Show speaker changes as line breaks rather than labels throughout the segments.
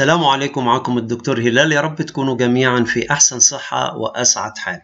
السلام عليكم معكم الدكتور هلال يا رب تكونوا جميعا في أحسن صحة وأسعد حال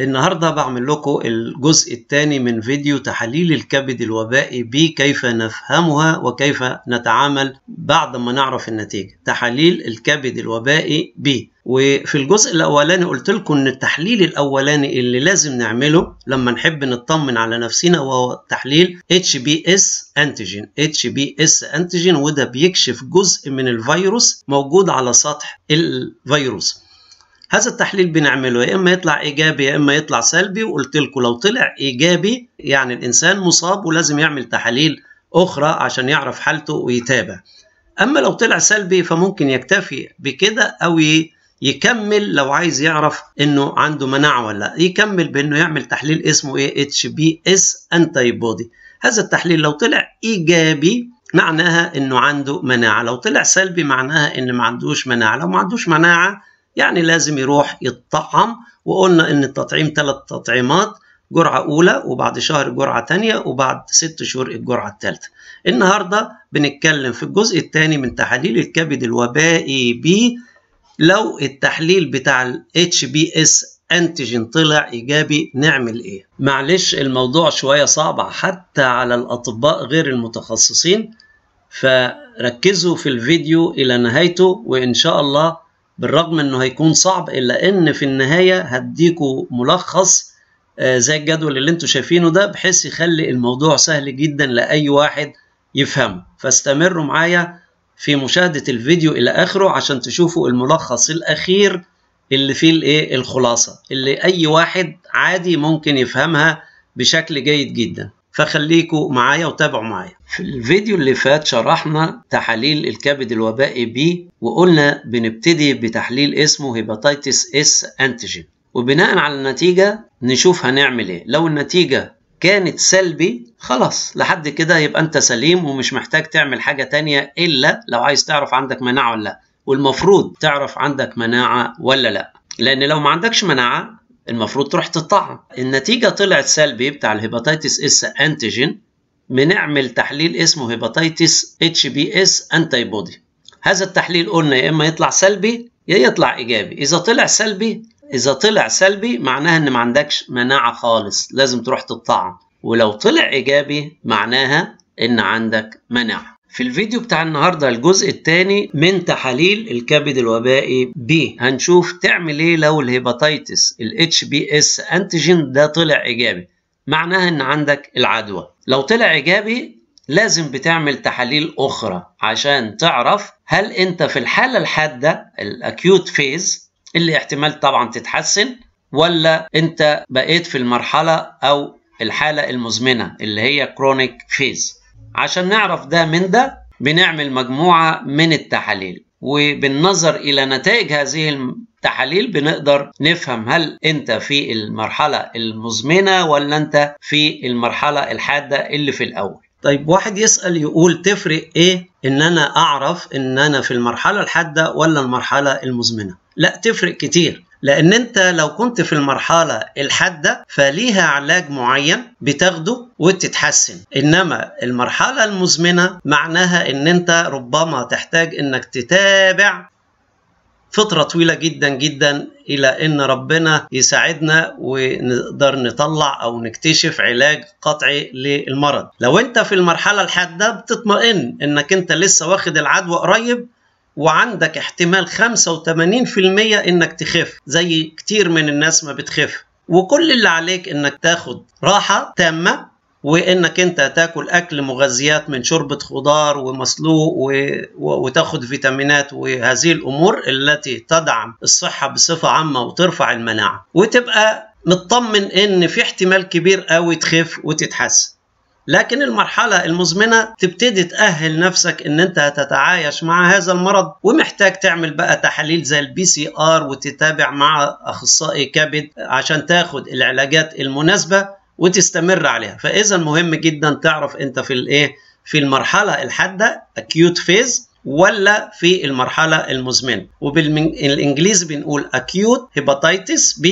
النهاردة بعمل لكم الجزء الثاني من فيديو تحاليل الكبد الوبائي بكيف نفهمها وكيف نتعامل بعد ما نعرف النتيجة تحاليل الكبد الوبائي بي وفي الجزء الاولاني قلت لكم ان التحليل الاولاني اللي لازم نعمله لما نحب نطمن على نفسنا وهو تحليل HBS antigen HBS antigen وده بيكشف جزء من الفيروس موجود على سطح الفيروس هذا التحليل بنعمله يا اما يطلع ايجابي يا اما يطلع سلبي وقلت لكم لو طلع ايجابي يعني الانسان مصاب ولازم يعمل تحاليل اخرى عشان يعرف حالته ويتابع اما لو طلع سلبي فممكن يكتفي بكده او يكمل لو عايز يعرف انه عنده مناعه ولا لا يكمل بانه يعمل تحليل اسمه ايه اتش بي اس انتي بودي هذا التحليل لو طلع ايجابي معناها انه عنده مناعه لو طلع سلبي معناها ان ما عندوش مناعه لو ما عندوش مناعه يعني لازم يروح يتطعم وقلنا ان التطعيم ثلاث تطعيمات جرعة أولى وبعد شهر جرعة تانية وبعد ست شهور الجرعة الثالثة. النهاردة بنتكلم في الجزء الثاني من تحاليل الكبد الوبائي ب لو التحليل بتاع ال HBS انتيجين طلع ايجابي نعمل ايه معلش الموضوع شويه صعب حتى على الاطباء غير المتخصصين فركزوا في الفيديو الى نهايته وان شاء الله بالرغم انه هيكون صعب الا ان في النهايه هديكوا ملخص آه، زي الجدول اللي انتوا شايفينه ده بحيث يخلي الموضوع سهل جدا لاي واحد يفهمه فاستمروا معايا في مشاهدة الفيديو إلى آخره عشان تشوفوا الملخص الأخير اللي فيه الإيه الخلاصة اللي أي واحد عادي ممكن يفهمها بشكل جيد جدا فخليكوا معايا وتابعوا معايا في الفيديو اللي فات شرحنا تحاليل الكبد الوبائي بي وقلنا بنبتدي بتحليل اسمه هيباتيتس اس انتيجين وبناء على النتيجة نشوف هنعمل ايه لو النتيجة كانت سلبي خلاص لحد كده يبقى انت سليم ومش محتاج تعمل حاجة تانية الا لو عايز تعرف عندك مناعة ولا لا والمفروض تعرف عندك مناعة ولا لا لان لو ما عندكش مناعة المفروض تروح تطعم النتيجة طلعت سلبي بتاع الهيباتيتس اس انتيجين بنعمل تحليل اسمه هيباتيتس اتش بي اس انتي بودي هذا التحليل قلنا يا اما يطلع سلبي يا يطلع ايجابي اذا طلع سلبي اذا طلع سلبي معناها ان ما عندكش مناعه خالص لازم تروح تطعم ولو طلع ايجابي معناها ان عندك مناعه في الفيديو بتاع النهارده الجزء الثاني من تحاليل الكبد الوبائي بي هنشوف تعمل ايه لو الهيباتيتس الاتش بي اس انتيجين ده طلع ايجابي معناها ان عندك العدوى لو طلع ايجابي لازم بتعمل تحاليل اخرى عشان تعرف هل انت في الحاله الحاده الاكيوت فيز اللي احتمال طبعا تتحسن ولا انت بقيت في المرحله او الحاله المزمنه اللي هي كرونيك فيز عشان نعرف ده من ده بنعمل مجموعه من التحاليل وبالنظر الى نتائج هذه التحاليل بنقدر نفهم هل انت في المرحله المزمنه ولا انت في المرحله الحاده اللي في الاول طيب واحد يسال يقول تفرق ايه ان انا اعرف ان انا في المرحله الحاده ولا المرحله المزمنه لا تفرق كتير لان انت لو كنت في المرحله الحاده فليها علاج معين بتاخده وتتحسن انما المرحله المزمنه معناها ان انت ربما تحتاج انك تتابع فترة طويلة جدا جدا إلى أن ربنا يساعدنا ونقدر نطلع أو نكتشف علاج قطعي للمرض. لو أنت في المرحلة الحادة بتطمئن إنك أنت لسه واخد العدوى قريب وعندك احتمال 85% انك تخف زي كتير من الناس ما بتخف وكل اللي عليك انك تاخد راحة تامة وانك انت تاكل اكل مغذيات من شوربه خضار ومسلوق و... وتاخد فيتامينات وهذه الامور التي تدعم الصحه بصفه عامه وترفع المناعه وتبقى مطمن ان في احتمال كبير قوي تخف وتتحسن لكن المرحلة المزمنة تبتدي تأهل نفسك ان انت هتتعايش مع هذا المرض ومحتاج تعمل بقى تحاليل زي البي سي ار وتتابع مع اخصائي كبد عشان تاخد العلاجات المناسبة وتستمر عليها فاذا مهم جدا تعرف انت في الايه في المرحلة الحادة acute phase ولا في المرحلة المزمنة وبالإنجليزي بنقول acute hepatitis B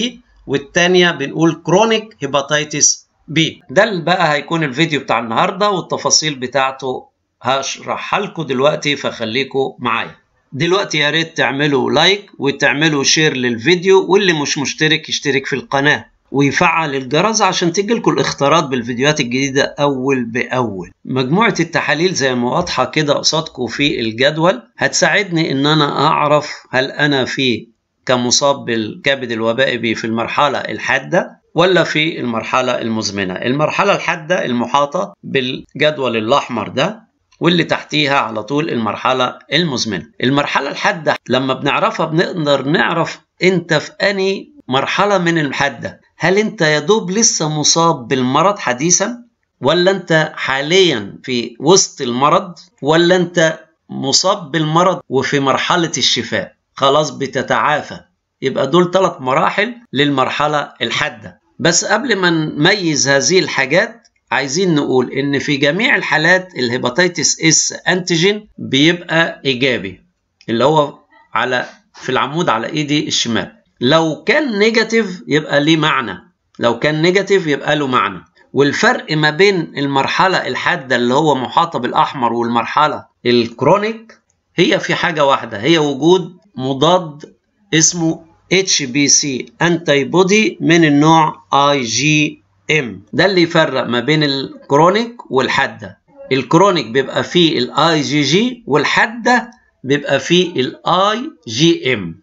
والتانية بنقول chronic hepatitis بيه ده بقى هيكون الفيديو بتاع النهارده والتفاصيل بتاعته هشرحها لكم دلوقتي فخليكم معايا دلوقتي يا ريت تعملوا لايك وتعملوا شير للفيديو واللي مش مشترك يشترك في القناه ويفعل الجرس عشان لكم الاختراض بالفيديوهات الجديدة أول بأول مجموعة التحاليل زي ما واضحة كده قصادكم في الجدول هتساعدني إن أنا أعرف هل أنا في كمصاب بالكبد الوبائي في المرحلة الحادة ولا في المرحلة المزمنة المرحلة الحادة المحاطة بالجدول الأحمر ده واللي تحتيها على طول المرحلة المزمنة المرحلة الحادة لما بنعرفها بنقدر نعرف انت في أي مرحلة من الحادة هل انت يدوب لسه مصاب بالمرض حديثا ولا انت حاليا في وسط المرض ولا انت مصاب بالمرض وفي مرحلة الشفاء خلاص بتتعافى يبقى دول ثلاث مراحل للمرحلة الحادة بس قبل ما نميز هذه الحاجات عايزين نقول ان في جميع الحالات الهيباتيتس اس انتيجين بيبقى ايجابي اللي هو على في العمود على ايدي الشمال لو كان نيجاتيف يبقى ليه معنى لو كان نيجاتيف يبقى له معنى والفرق ما بين المرحله الحاده اللي هو محاطه بالاحمر والمرحله الكرونيك هي في حاجه واحده هي وجود مضاد اسمه HBC انتي بودي من النوع IgM ده اللي يفرق ما بين الكرونيك والحاده الكرونيك بيبقى فيه الاي جي جي والحاده بيبقى فيه الاي جي ام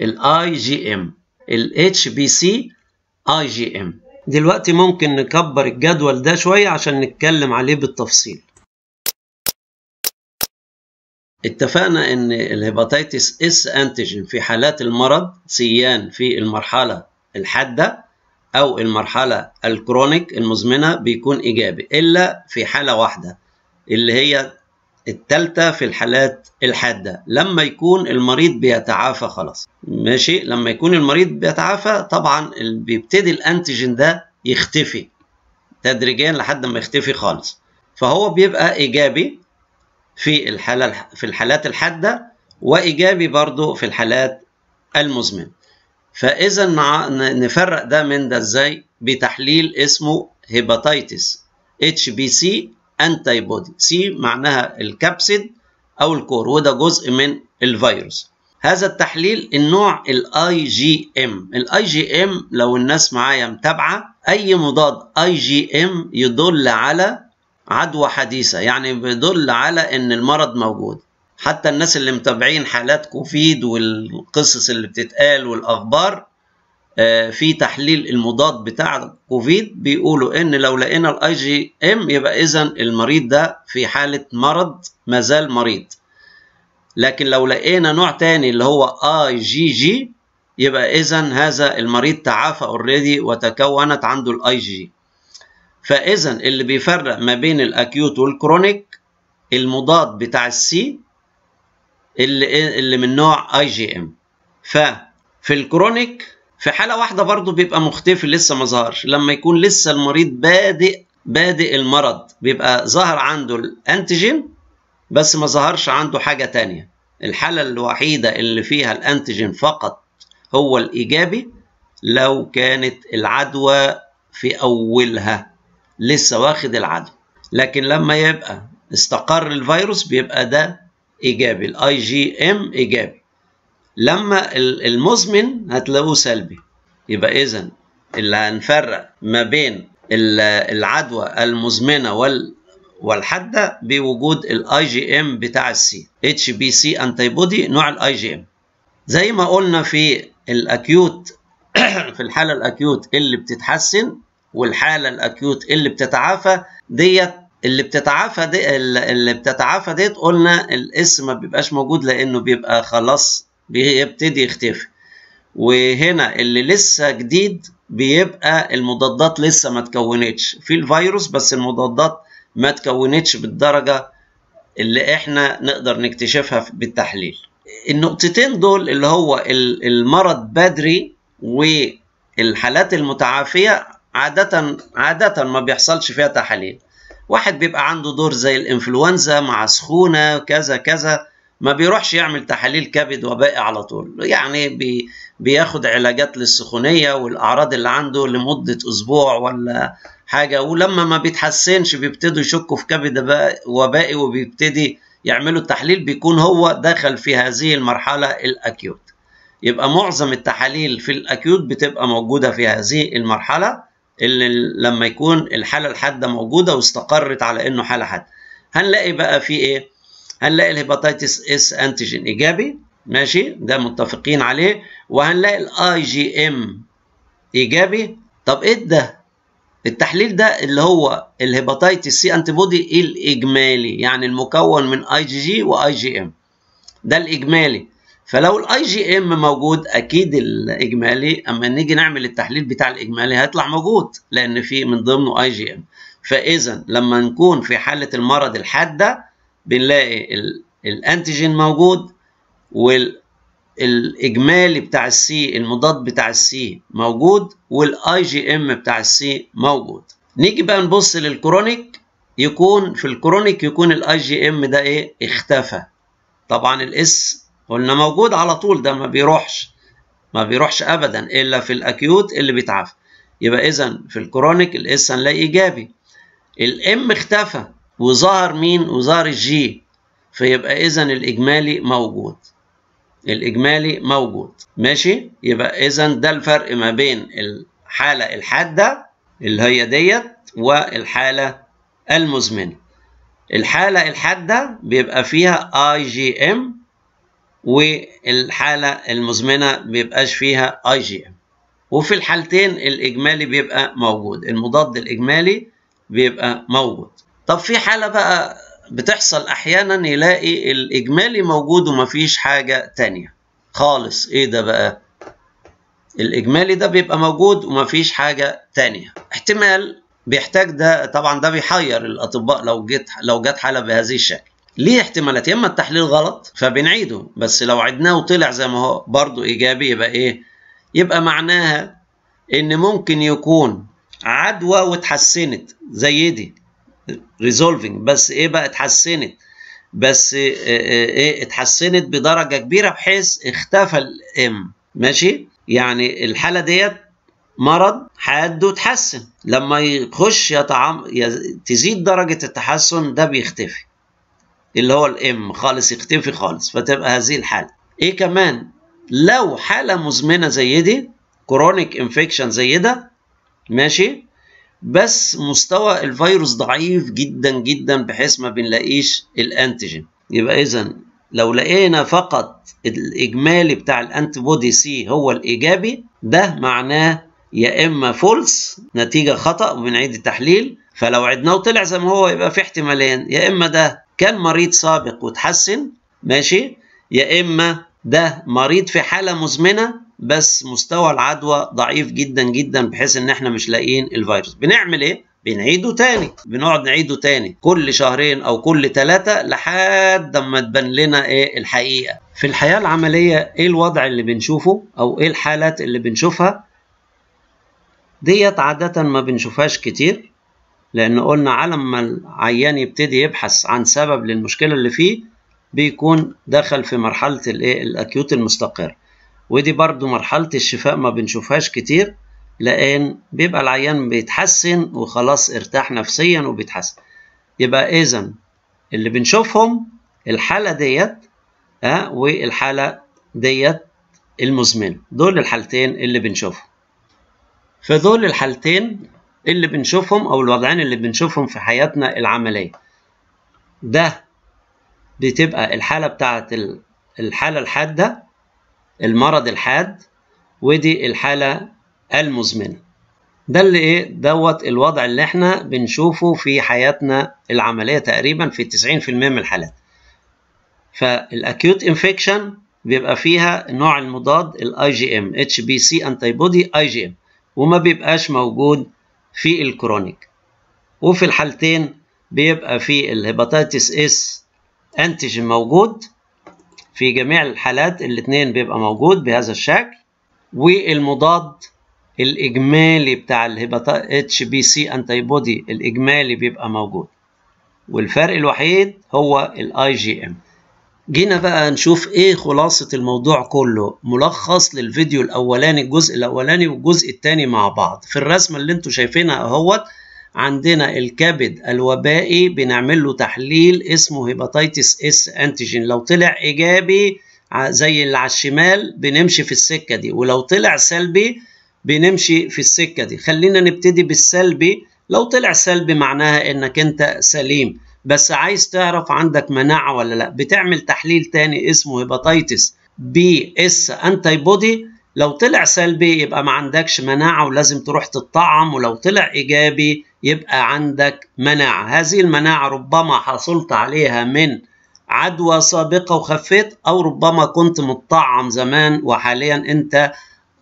الاي جي ام الاتش بي سي اي جي ام دلوقتي ممكن نكبر الجدول ده شويه عشان نتكلم عليه بالتفصيل اتفقنا ان الهيباتيتس اس انتيجين في حالات المرض سيان في المرحله الحاده او المرحله الكرونيك المزمنه بيكون ايجابي الا في حاله واحده اللي هي التالتة في الحالات الحادة لما يكون المريض بيتعافى خلاص ماشي لما يكون المريض بيتعافى طبعا بيبتدي الانتيجين ده يختفي تدريجيا لحد ما يختفي خالص فهو بيبقى ايجابي في الحالة في الحالات الحادة وإيجابي برضو في الحالات المزمنة فإذا نفرق ده من ده إزاي بتحليل اسمه هيباتيتس اتش بي سي انتي بودي سي معناها الكبسيد أو الكور وده جزء من الفيروس هذا التحليل النوع الاي جي ام الاي جي ام لو الناس معايا متابعه اي مضاد اي جي ام يدل على عدوى حديثة يعني بيدل على أن المرض موجود حتى الناس اللي متابعين حالات كوفيد والقصص اللي بتتقال والأخبار آه، في تحليل المضاد بتاع كوفيد بيقولوا ان لو لقينا الاي جي ام يبقى اذا المريض ده في حاله مرض ما زال مريض لكن لو لقينا نوع تاني اللي هو اي جي جي يبقى اذا هذا المريض تعافى اوريدي وتكونت عنده الاي جي فاذا اللي بيفرق ما بين الاكيوت والكرونيك المضاد بتاع السي اللي إيه، اللي من نوع اي جي ام ففي الكرونيك في حاله واحده برضه بيبقى مختفي لسه ما ظهرش لما يكون لسه المريض بادئ بادئ المرض بيبقى ظهر عنده الانتيجين بس ما ظهرش عنده حاجه تانية الحاله الوحيده اللي فيها الانتيجين فقط هو الايجابي لو كانت العدوى في اولها لسه واخد العدوى لكن لما يبقى استقر الفيروس بيبقى ده ايجابي الاي جي ام ايجابي لما المزمن هتلاقوه سلبي يبقى اذا اللي هنفرق ما بين العدوى المزمنه وال والحاده بوجود الاي جي ام بتاع السي اتش بي سي انتي بودي نوع الاي جي ام زي ما قلنا في الاكيوت في الحاله الاكيوت اللي بتتحسن والحاله الاكيوت اللي بتتعافى ديت اللي بتتعافى دي اللي بتتعافى ديت قلنا الاسم ما بيبقاش موجود لانه بيبقى خلاص بيبتدي يختفي وهنا اللي لسه جديد بيبقى المضادات لسه ما تكونتش في الفيروس بس المضادات ما تكونتش بالدرجه اللي احنا نقدر نكتشفها بالتحليل النقطتين دول اللي هو المرض بدري والحالات المتعافيه عادة عادة ما بيحصلش فيها تحاليل واحد بيبقى عنده دور زي الانفلونزا مع سخونة كذا كذا ما بيروحش يعمل تحاليل كبد وباقي على طول يعني بي بياخد علاجات للسخونية والأعراض اللي عنده لمدة أسبوع ولا حاجة ولما ما بيتحسنش بيبتدوا يشكوا في كبد وبائي وبيبتدي يعملوا التحليل بيكون هو دخل في هذه المرحلة الأكيوت يبقى معظم التحاليل في الأكيوت بتبقى موجودة في هذه المرحلة اللي لما يكون الحاله الحاده موجوده واستقرت على انه حاله حاده هنلاقي بقى في ايه هنلاقي الهيباتيتس اس انتيجين ايجابي ماشي ده متفقين عليه وهنلاقي الاي جي ام ايجابي طب ايه ده التحليل ده اللي هو الهيباتيتس سي انتي بودي الاجمالي يعني المكون من اي جي جي واي جي ام ده الاجمالي فلو الاي جي ام موجود اكيد الاجمالي اما نيجي نعمل التحليل بتاع الاجمالي هيطلع موجود لان في من ضمنه اي جي ام فاذا لما نكون في حاله المرض الحاده بنلاقي الانتيجين موجود والاجمالي بتاع السي المضاد بتاع السي موجود والاي جي ام بتاع السي موجود نيجي بقى نبص للكرونيك يكون في الكرونيك يكون الاي جي ام ده ايه اختفى طبعا الاس قلنا موجود على طول ده ما بيروحش ما بيروحش ابدا الا في الاكيوت اللي بيتعافى يبقى اذا في الكرونيك الاس هنلاقي ايجابي الام اختفى وظهر مين وظهر الجي فيبقى اذا الاجمالي موجود الاجمالي موجود ماشي يبقى اذا ده الفرق ما بين الحاله الحاده اللي هي ديت والحاله المزمنه الحاله الحاده بيبقى فيها اي جي ام والحالة المزمنة بيبقاش فيها اي جي ام وفي الحالتين الإجمالي بيبقى موجود المضاد الإجمالي بيبقى موجود طب في حالة بقى بتحصل أحيانا يلاقي الإجمالي موجود ومفيش حاجة تانية خالص إيه ده بقى الإجمالي ده بيبقى موجود ومفيش حاجة تانية احتمال بيحتاج ده طبعا ده بيحير الأطباء لو جت لو جت حالة بهذه الشكل ليه احتمالات يا اما التحليل غلط فبنعيده بس لو عدناه وطلع زي ما هو برضه ايجابي يبقى ايه؟ يبقى معناها ان ممكن يكون عدوى واتحسنت زي دي ريزولفنج بس ايه بقى اتحسنت بس ايه, إيه،, إيه، اتحسنت بدرجه كبيره بحيث اختفى الام ماشي يعني الحاله ديت مرض حاد وتحسن لما يخش يتعم... تزيد درجه التحسن ده بيختفي اللي هو الام خالص يختفي خالص فتبقى هذه الحاله ايه كمان لو حاله مزمنه زي دي كرونيك انفكشن زي ده ماشي بس مستوى الفيروس ضعيف جدا جدا بحيث ما بنلاقيش الانتيجين يبقى اذا لو لقينا فقط الاجمالي بتاع الانتي بودي سي هو الايجابي ده معناه يا اما فولس نتيجه خطا وبنعيد التحليل فلو عدناه وطلع زي ما هو يبقى في احتمالين يا اما ده كان مريض سابق وتحسن ماشي يا إما ده مريض في حالة مزمنة بس مستوى العدوى ضعيف جدا جدا بحيث ان احنا مش لاقيين الفيروس بنعمل ايه بنعيده تاني بنقعد نعيده تاني كل شهرين او كل ثلاثة لحد ما تبان لنا ايه الحقيقة في الحياة العملية ايه الوضع اللي بنشوفه او ايه الحالات اللي بنشوفها ديت عادة ما بنشوفهاش كتير لأن قلنا على ما العيان يبتدي يبحث عن سبب للمشكلة اللي فيه بيكون دخل في مرحلة الإيه الأكيوت المستقر ودي برضو مرحلة الشفاء ما بنشوفهاش كتير لأن بيبقى العيان بيتحسن وخلاص ارتاح نفسيا وبيتحسن يبقى إذا اللي بنشوفهم الحالة ديت ها أه والحالة ديت المزمنة دول الحالتين اللي بنشوفهم فدول الحالتين اللي بنشوفهم او الوضعين اللي بنشوفهم في حياتنا العمليه ده بتبقى الحاله بتاعه الحاله الحاده المرض الحاد ودي الحاله المزمنه ده اللي ايه دوت الوضع اللي احنا بنشوفه في حياتنا العمليه تقريبا في 90% من الحالات فالاكيوت انفكشن بيبقى فيها النوع المضاد الاي جي ام اتش بي سي انتي بودي اي جي ام وما بيبقاش موجود في الكرونيك وفي الحالتين بيبقى في الهيباتيتس اس انتيجين موجود في جميع الحالات الاثنين بيبقى موجود بهذا الشكل والمضاد الاجمالي بتاع الهيباتا اتش بي سي انتي بودي الاجمالي بيبقى موجود والفرق الوحيد هو الاي جي ام جينا بقى نشوف ايه خلاصة الموضوع كله ملخص للفيديو الاولاني الجزء الاولاني والجزء الثاني مع بعض في الرسمة اللي انتوا شايفينها اهوت عندنا الكبد الوبائي بنعمل له تحليل اسمه هيباتيتس اس انتيجين لو طلع ايجابي زي اللي على الشمال بنمشي في السكة دي ولو طلع سلبي بنمشي في السكة دي خلينا نبتدي بالسلبي لو طلع سلبي معناها انك انت سليم بس عايز تعرف عندك مناعة ولا لا بتعمل تحليل تاني اسمه هيباتيتس بي اس انتي بودي لو طلع سلبي يبقى ما عندكش مناعة ولازم تروح تطعم ولو طلع إيجابي يبقى عندك مناعة هذه المناعة ربما حصلت عليها من عدوى سابقة وخفيت أو ربما كنت متطعم زمان وحاليا أنت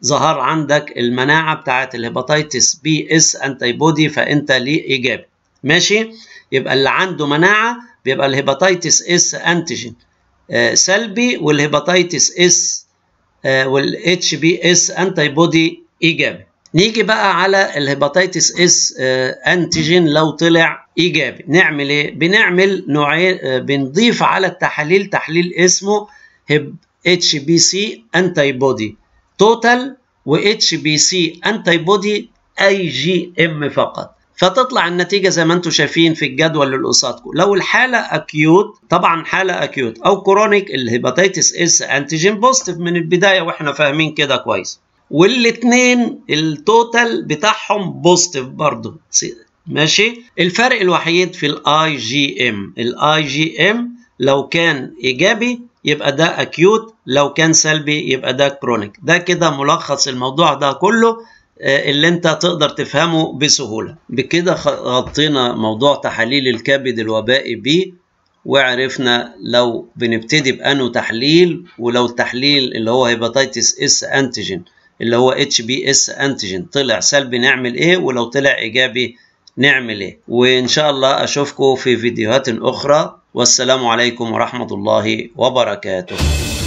ظهر عندك المناعة بتاعت الهيباتيتس بي اس انتي بودي فأنت ليه إيجابي ماشي يبقى اللي عنده مناعه بيبقى الهيباتيتس اس انتيجين آه، سلبي والهيباتيتس اس آه، والاتش بي اس انتي بودي ايجابي نيجي بقى على الهيباتيتس اس انتيجين آه، لو طلع ايجابي نعمل ايه بنعمل نوعين بنضيف على التحاليل تحليل اسمه هيب اتش بي سي انتي بودي توتال واتش بي سي انتي بودي اي جي ام فقط فتطلع النتيجه زي ما انتم شايفين في الجدول اللي قصادكم لو الحاله اكيوت طبعا حاله اكيوت او كرونيك الهيباتيتس اس انتيجين بوزيتيف من البدايه واحنا فاهمين كده كويس والاثنين التوتال بتاعهم بوزيتيف برضه ماشي الفرق الوحيد في الاي جي ام الاي جي ام لو كان ايجابي يبقى ده اكيوت لو كان سلبي يبقى ده كرونيك ده كده ملخص الموضوع ده كله آه، اللي انت تقدر تفهمه بسهولة بكده غطينا موضوع تحاليل الكبد الوبائي بيه وعرفنا لو بنبتدي بأنه تحليل ولو التحليل اللي هو هيباتيتس اس انتيجين اللي هو اتش بي اس انتيجين طلع سلبي نعمل ايه ولو طلع ايجابي نعمل ايه وان شاء الله اشوفكم في فيديوهات اخرى والسلام عليكم ورحمة الله وبركاته